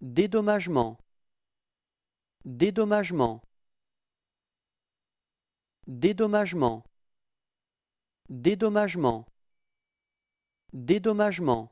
Dédommagement Dédommagement Dédommagement Dédommagement Dédommagement